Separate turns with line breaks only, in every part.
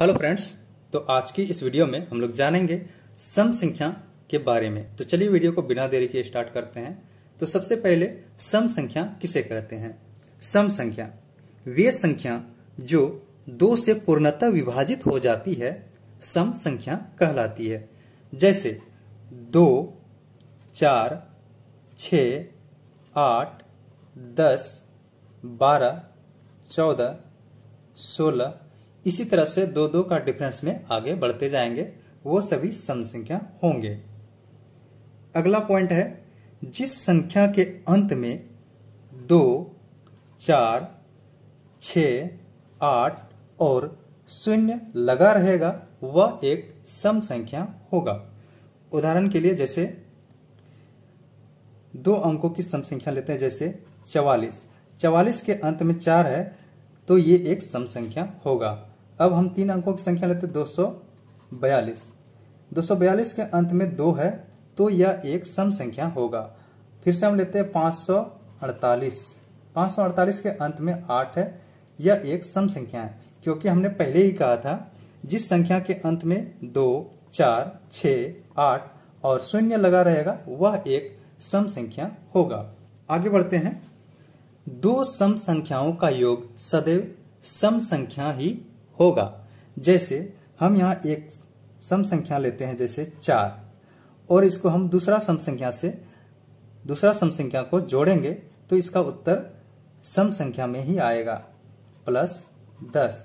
hello friends तो आज की इस वीडियो में हम लोग जानेंगे सम संख्या के बारे में तो चलिए वीडियो को बिना देरी के स्टार्ट करते हैं तो सबसे पहले सम संख्या किसे कहते हैं सम संख्या वे संख्या जो दो से पूर्णतः विभाजित हो जाती है सम संख्या कहलाती है जैसे दो चार छ आठ दस बारह चौदह सोलह इसी तरह से दो दो का डिफरेंस में आगे बढ़ते जाएंगे वो सभी सम संख्या होंगे अगला पॉइंट है जिस संख्या के अंत में दो चार छ आठ और शून्य लगा रहेगा वह एक सम संख्या होगा उदाहरण के लिए जैसे दो अंकों की सम संख्या लेते हैं जैसे चवालीस चवालीस के अंत में चार है तो ये एक सम संख्या होगा अब हम तीन अंकों की संख्या लेते दो सौ बयालीस दो सौ बयालीस के अंत में दो है तो यह एक सम संख्या होगा फिर से हम लेते हैं पाँच सौ अड़तालीस पाँच सौ अड़तालीस के अंत में आठ है यह एक सम संख्या है क्योंकि हमने पहले ही कहा था जिस संख्या के अंत में दो चार छ आठ और शून्य लगा रहेगा वह एक सम संख्या होगा आगे बढ़ते हैं दो सम संख्याओं का योग सदैव सम संख्या ही होगा जैसे हम यहाँ एक सम संख्या लेते हैं जैसे चार और इसको हम दूसरा सम संख्या से दूसरा सम संख्या को जोड़ेंगे तो इसका उत्तर सम संख्या में ही आएगा प्लस दस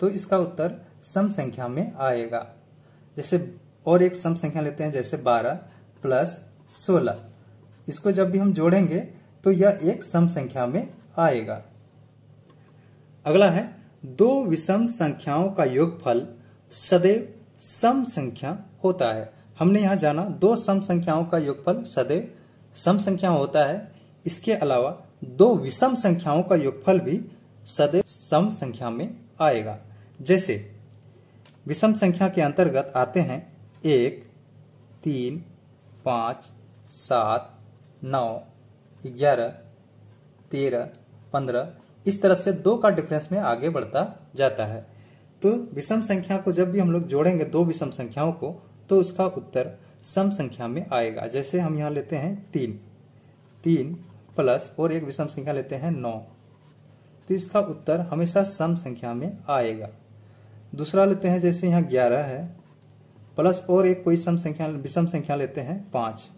तो इसका उत्तर सम संख्या में आएगा जैसे और एक सम संख्या लेते हैं जैसे बारह प्लस सोलह इसको जब भी हम जोड़ेंगे तो यह एक सम संख्या में आएगा अगला है दो विषम संख्याओं का योगफल सदैव सम संख्या होता है हमने यहाँ जाना दो सम संख्याओं का योगफल सदैव सम संख्या होता है इसके अलावा दो विषम संख्याओं का योगफल भी सदैव सम संख्या में आएगा जैसे विषम संख्या के अंतर्गत आते हैं एक तीन पांच सात नौ ग्यारह तेरह पंद्रह इस तरह से दो का डिफरेंस में आगे बढ़ता जाता है तो विषम संख्या को जब भी हम लोग जोड़ेंगे दो विषम संख्याओं को तो उसका उत्तर सम संख्या में आएगा जैसे हम यहाँ लेते हैं तीन तीन प्लस और एक विषम संख्या लेते हैं नौ तो इसका उत्तर हमेशा सम संख्या में आएगा दूसरा लेते हैं जैसे यहाँ ग्यारह है प्लस और एक कोई सम संख्या विषम संख्या लेते हैं पाँच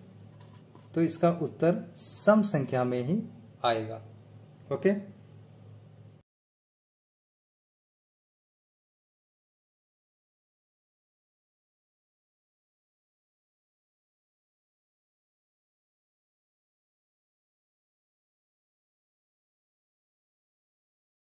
तो इसका उत्तर सम संख्या में ही आएगा ओके